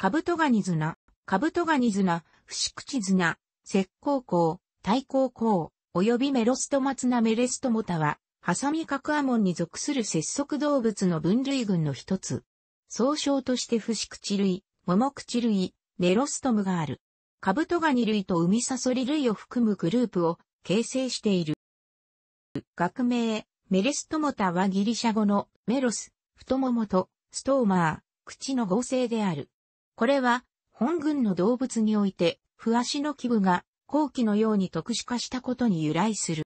カブトガニズナ、カブトガニズナ、フシクチズナ、石膏鋼、大鋼お及びメロストマツナメレストモタは、ハサミカクアモンに属する節足動物の分類群の一つ。総称としてフシクチ類、モモクチ類、メロストムがある。カブトガニ類とウミサソリ類を含むグループを形成している。学名、メレストモタはギリシャ語のメロス、太ももと、ストーマー、口の合成である。これは、本群の動物において、不足の基部が後期のように特殊化したことに由来する。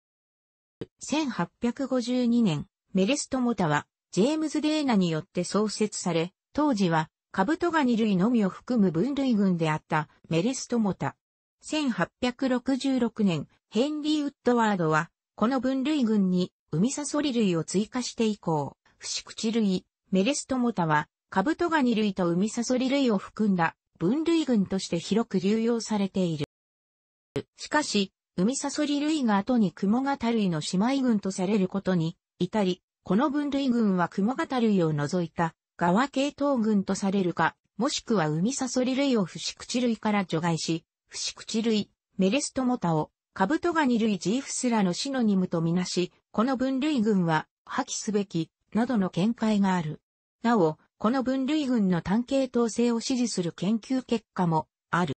1852年、メレストモタは、ジェームズ・デーナによって創設され、当時は、カブトガニ類のみを含む分類群であったメレストモタ。1866年、ヘンリー・ウッドワードは、この分類群に、ウミサソリ類を追加して以降、不死口類、メレストモタは、カブトガニ類とウミサソリ類を含んだ分類群として広く流用されている。しかし、ウミサソリ類が後にクモガタ類の姉妹群とされることに至り、この分類群はクモガタ類を除いた側系統群とされるか、もしくはウミサソリ類をフシクチ類から除外し、フシクチ類、メレストモタをカブトガニ類ジーフスラのシノニムとみなし、この分類群は破棄すべき、などの見解がある。なお、この分類群の単系統性を支持する研究結果もある。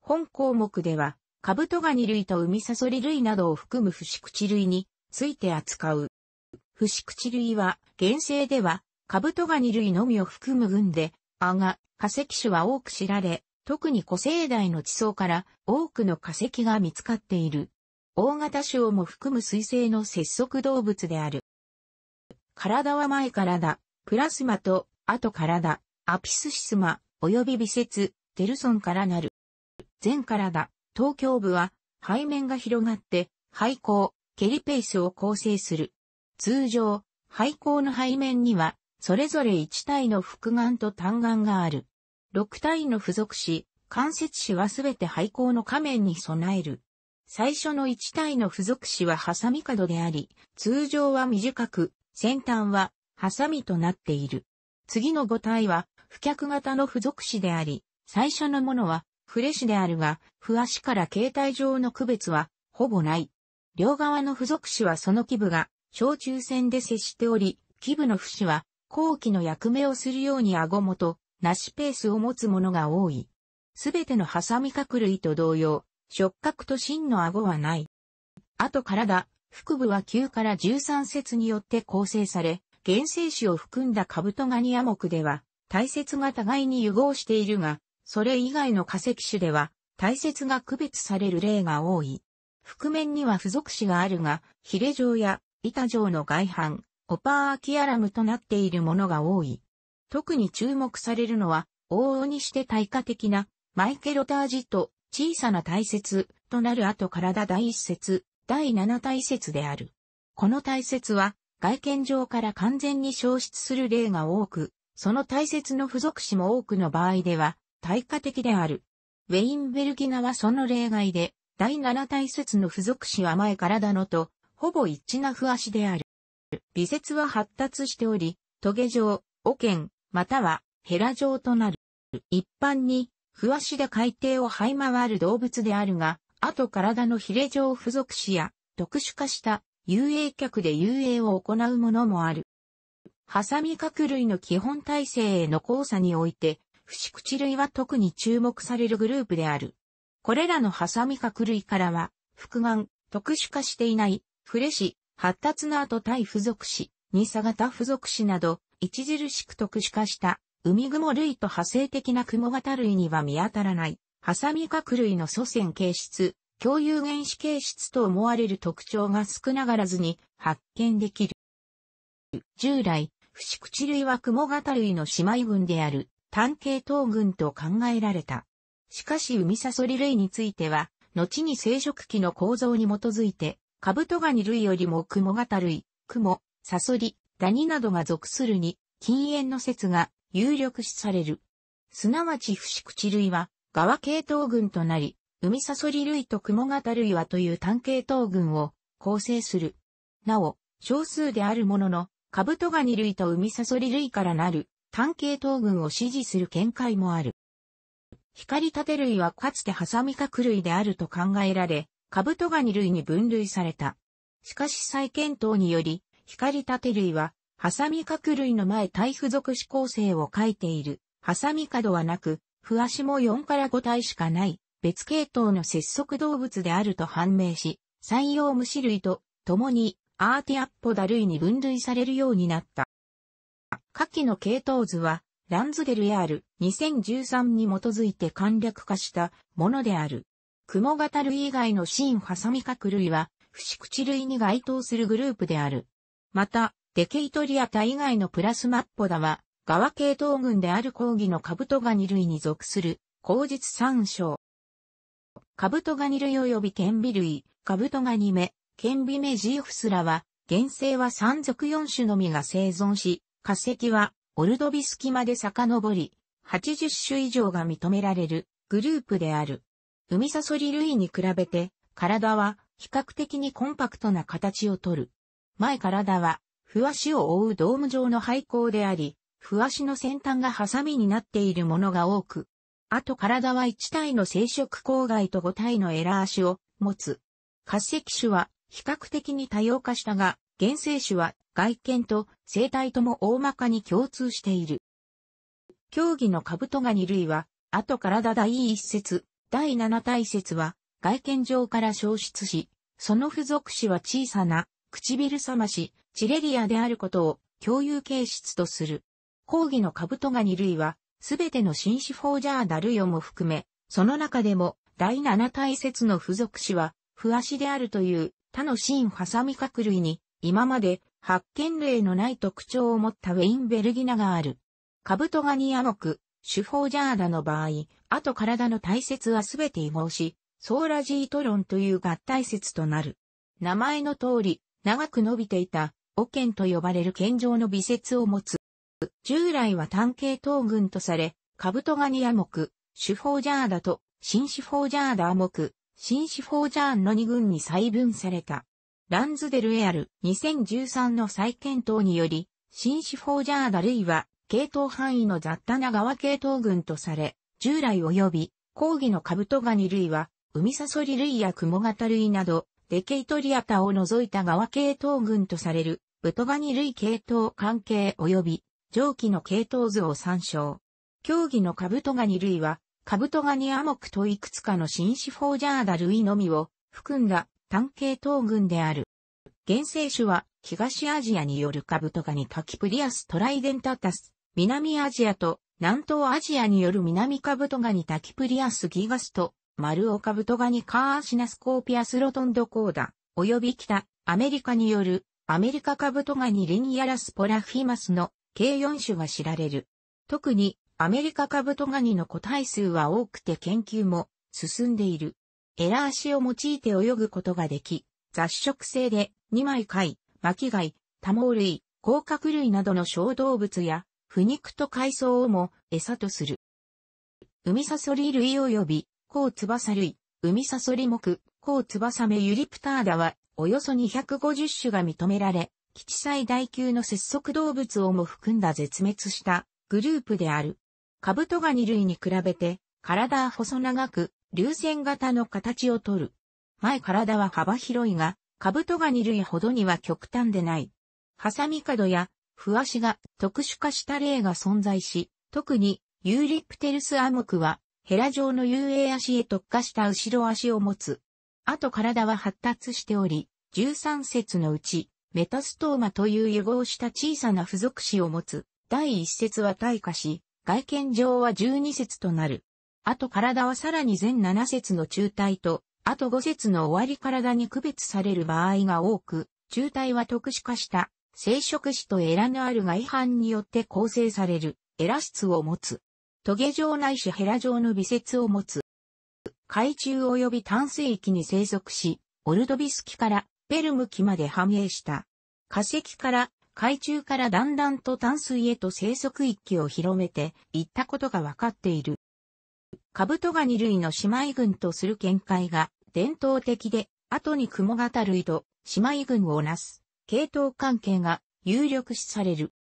本項目では、カブトガニ類とウミサソリ類などを含む不死口類について扱う。不死口類は、現世では、カブトガニ類のみを含む群で、あが、化石種は多く知られ、特に古生代の地層から多くの化石が見つかっている。大型種をも含む水生の節足動物である。体は前からだ。プラスマと、あと体、アピスシスマ、及び微節、テルソンからなる。全体、東京部は、背面が広がって、背後、ケリペースを構成する。通常、背後の背面には、それぞれ1体の複眼と単眼がある。6体の付属し、関節子はすべて背後の仮面に備える。最初の1体の付属子はハサミ角であり、通常は短く、先端はハサミとなっている。次の五体は、不脚型の付属詞であり、最初のものは、フレッシュであるが、不足から形態上の区別は、ほぼない。両側の付属詞はその基部が、小中線で接しており、基部の不は、後期の役目をするように顎元、なしペースを持つものが多い。すべてのハサミ角類と同様、触覚と芯の顎はない。あと体、腹部は9から13節によって構成され、原生種を含んだカブトガニア目では、体節が互いに融合しているが、それ以外の化石種では、体節が区別される例が多い。覆面には付属種があるが、ヒレ状や板状の外反、オパーアキアラムとなっているものが多い。特に注目されるのは、往々にして対価的なマイケロタージと小さな体節となる後体第一節、第七体節である。この大切は外見上から完全に消失する例が多く、その大切の付属詞も多くの場合では、対価的である。ウェインベルギナはその例外で、第7大切の付属詞は前からだのと、ほぼ一致な不足である。微節は発達しており、トゲ状、オケン、またはヘラ状となる。一般に、不足で海底を這い回る動物であるが、あと体のヒレ状付属詞や、特殊化した遊泳客で遊泳を行うものもある。ハサミ角類の基本体制への交差において、不死口類は特に注目されるグループである。これらのハサミ角類からは、複眼、特殊化していない、フレシ、発達の後対付属子、二差型付属子など、著しく特殊化した、海雲類と派生的な雲型類には見当たらない、ハサミ角類の祖先形質、共有原子形質と思われる特徴が少なからずに発見できる。従来、不死口類は雲型類の姉妹群である単系統群と考えられた。しかし海サソリ類については、後に生殖器の構造に基づいて、カブトガニ類よりも雲型類、雲、サソリ、ダニなどが属するに、禁煙の説が有力視される。すなわち不死口類は、側系統群となり、海サソリ類とクモガタ類はという単系統群を構成する。なお、少数であるものの、カブトガニ類と海サソリ類からなる単系統群を支持する見解もある。光立類はかつてハサミ角類であると考えられ、カブトガニ類に分類された。しかし再検討により、光立類は、ハサミ角類の前体付属指向性を書いている。ハサミ角はなく、不足も4から5体しかない別系統の節足動物であると判明し、採用虫類と共にアーティアッポダ類に分類されるようになった。下記の系統図は、ランズデルやある2013に基づいて簡略化したものである。雲型類以外のシンハサミ角類は、不死口類に該当するグループである。また、デケイトリアタ以外のプラスマッポダは、側系統群である抗議のカブトガニ類に属する、口実参照。カブトガニ類及びンビ類、カブトガニ目、ンビ目ジーフスラは、原生は三族四種のみが生存し、化石は、オルドビスキまで遡り、80種以上が認められるグループである。海サソリ類に比べて、体は比較的にコンパクトな形をとる。前体は、ふわしを覆うドーム状の廃校であり、ふわしの先端がハサミになっているものが多く、あと体は1体の生殖郊外と5体のエラー足を持つ。滑石種は比較的に多様化したが、原生種は外見と生態とも大まかに共通している。競技のカブトガニ類は、あと体第一節、第七体節は外見上から消失し、その付属詞は小さな唇さまし、チレリアであることを共有形質とする。抗議のカブトガニ類は、すべての新種フォージャーダルヨも含め、その中でも第七大説の付属詞は、不足であるという他の新ハサミ角類に、今まで発見例のない特徴を持ったウェインベルギナがある。カブトガニア目、シュフォージャーダの場合、あと体の大切はすべて移合し、ソーラジートロンという合体説となる。名前の通り、長く伸びていた、オケンと呼ばれる健常の微説を持つ、従来は単系統群とされ、カブトガニア目、シュフォージャーダと、新シフォージャーダ目、新シュフォージャーンの2群に細分された。ランズデルエアル2013の再検討により、新シフォージャーダ類は、系統範囲の雑多な側系統群とされ、従来及び、抗議のカブトガニ類は、海サソリ類やクモガタ類など、デケイトリアタを除いた側系統群とされる、ブトガニ類系統関係及び、上記の系統図を参照。競技のカブトガニ類は、カブトガニアモクといくつかの新種フォージャーダ類のみを含んだ単系統群である。原生種は東アジアによるカブトガニタキプリアストライデンタタス、南アジアと南東アジアによる南カブトガニタキプリアスギガスと、丸オカブトガニカーシナスコーピアスロトンドコーダ、及び北アメリカによるアメリカカブトガニリニアラスポラフィマスの計4種が知られる。特にアメリカカブトガニの個体数は多くて研究も進んでいる。エラ足を用いて泳ぐことができ、雑食性で2枚貝、巻貝、多毛類、甲殻類などの小動物や、腐肉と海藻をも餌とする。海サソリ類及び、甲翼類、海サソリ目、甲翼目ユリプターダは、およそ250種が認められ、基地最大級の節足動物をも含んだ絶滅したグループである。カブトガニ類に比べて、体は細長く、流線型の形をとる。前体は幅広いが、カブトガニ類ほどには極端でない。ハサミ角や、フワシが特殊化した例が存在し、特に、ユーリプテルスアモクは、ヘラ状の遊泳足へ特化した後ろ足を持つ。あと体は発達しており、13節のうちメタストーマという融合した小さな付属子を持つ、第一節は退化し、外見上は12節となる。あと体はさらに全7節の中体と、あと5節の終わり体に区別される場合が多く、中体は特殊化した、生殖子とエラのある外反によって構成される、エラ質を持つ。トゲ状ないしヘラ状の微節を持つ。海中及び淡水域に生息し、オルドビスキからペルム期まで繁栄した。化石から海中からだんだんと淡水へと生息域を広めていったことが分かっている。カブトガニ類の姉妹群とする見解が伝統的で、後にクモガ類と姉妹群をなす、系統関係が有力視される。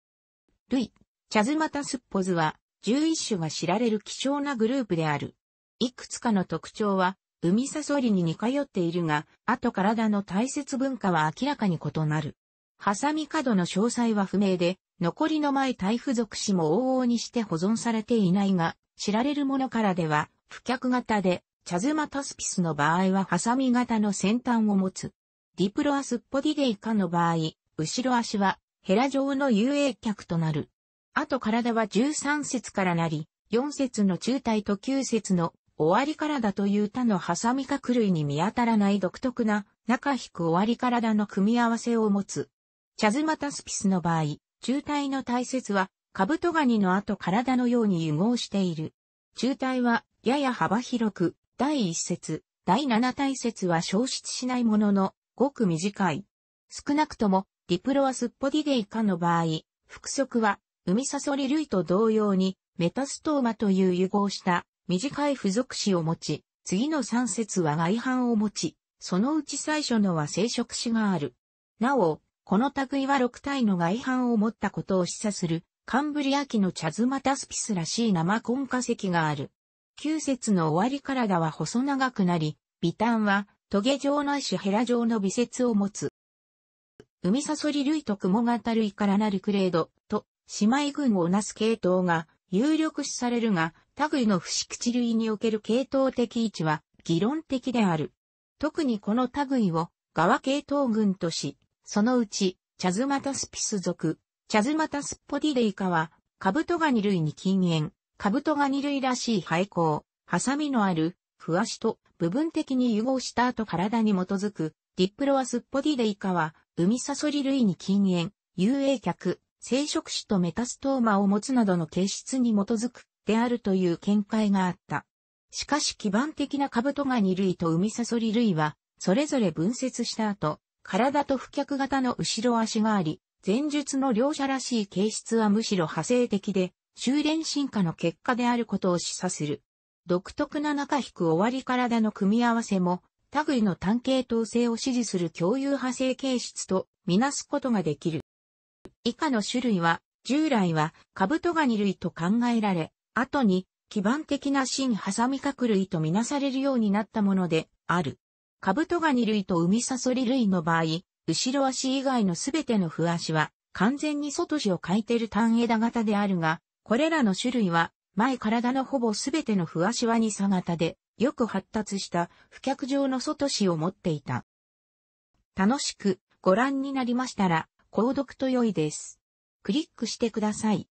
類、チャズマタスッポズは11種が知られる希少なグループである。いくつかの特徴は海サソリに似通っているが、あと体の大切文化は明らかに異なる。ハサミ角の詳細は不明で、残りの前体付属紙も往々にして保存されていないが、知られるものからでは、不脚型で、チャズマタスピスの場合はハサミ型の先端を持つ。ディプロアスポディデイカの場合、後ろ足はヘラ状の遊泳脚となる。あと体は13節からなり、4節の中体と9節の終わり体という他のハサミ角類に見当たらない独特な中引く終わり体の組み合わせを持つ。チャズマタスピスの場合、中体の大切は、カブトガニの後体のように融合している。中体は、やや幅広く、第一節、第七大節は消失しないものの、ごく短い。少なくとも、ディプロアスッポディデイカの場合、腹足は、ウミサソリ類と同様に、メタストーマという融合した短い付属詞を持ち、次の三節は外反を持ち、そのうち最初のは生殖詞がある。なお、この類は6体の外反を持ったことを示唆する、カンブリア紀のチャズマタスピスらしい生根化石がある。旧節の終わり体は細長くなり、微端は、トゲ状ないしヘラ状の微節を持つ。海サソリ類と雲型類からなるクレードと姉妹群をなす系統が有力視されるが、類の不死口類における系統的位置は議論的である。特にこの類を側系統群とし、そのうち、チャズマタスピス属、チャズマタスポディレイカは、カブトガニ類に禁煙、カブトガニ類らしい廃校、ハサミのある、フワシと部分的に融合した後体に基づく、ディプロアスポディレイカは、海サソリ類に禁煙、遊泳客、生殖死とメタストーマを持つなどの形質に基づくであるという見解があった。しかし基盤的なカブトガニ類とウミサソリ類は、それぞれ分節した後、体と付脚型の後ろ足があり、前述の両者らしい形質はむしろ派生的で、修練進化の結果であることを示唆する。独特な中引く終わり体の組み合わせも、類の単系統性を支持する共有派生形質とみなすことができる。以下の種類は、従来はカブトガニ類と考えられ、後に基盤的な新ハサミ角類とみなされるようになったものである。カブトガニ類とウミサソリ類の場合、後ろ足以外のすべての不足は完全に外しを欠いている単枝型であるが、これらの種類は前体のほぼすべての不足は二差型で、よく発達した不脚状の外しを持っていた。楽しくご覧になりましたら、購読と良いです。クリックしてください。